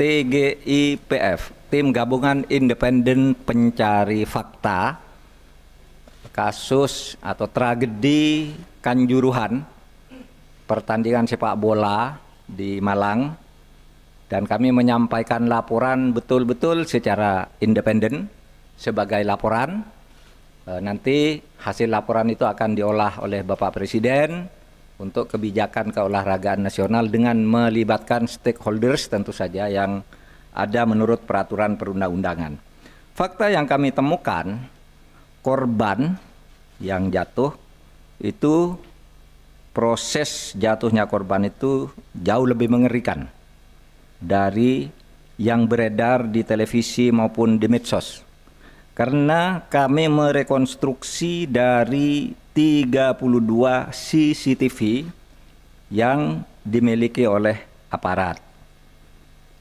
TGIPF, Tim Gabungan Independen Pencari Fakta kasus atau tragedi Kanjuruhan pertandingan sepak bola di Malang dan kami menyampaikan laporan betul-betul secara independen sebagai laporan. Eh, nanti hasil laporan itu akan diolah oleh Bapak Presiden untuk kebijakan keolahragaan nasional dengan melibatkan stakeholders tentu saja yang ada menurut peraturan perundang-undangan. Fakta yang kami temukan, korban yang jatuh itu proses jatuhnya korban itu jauh lebih mengerikan dari yang beredar di televisi maupun di medsos karena kami merekonstruksi dari 32 CCTV yang dimiliki oleh aparat.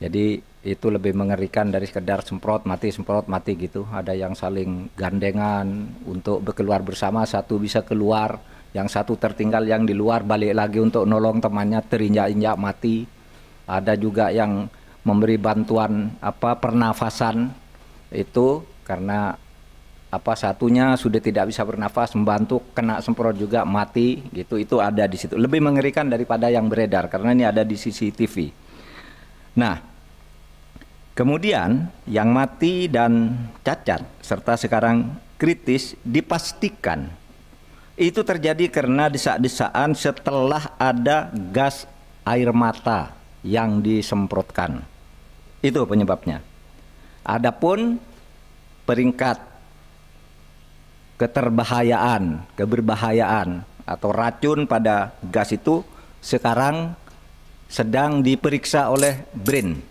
Jadi itu lebih mengerikan dari sekedar semprot mati semprot mati gitu. Ada yang saling gandengan untuk keluar bersama, satu bisa keluar, yang satu tertinggal yang di luar balik lagi untuk nolong temannya terinjak-injak mati. Ada juga yang memberi bantuan apa pernafasan itu karena apa satunya sudah tidak bisa bernafas membantu kena semprot juga mati gitu itu ada di situ lebih mengerikan daripada yang beredar karena ini ada di CCTV nah kemudian yang mati dan cacat serta sekarang kritis dipastikan itu terjadi karena desak-desaan setelah ada gas air mata yang disemprotkan itu penyebabnya adapun peringkat keterbahayaan, keberbahayaan atau racun pada gas itu sekarang sedang diperiksa oleh BRIN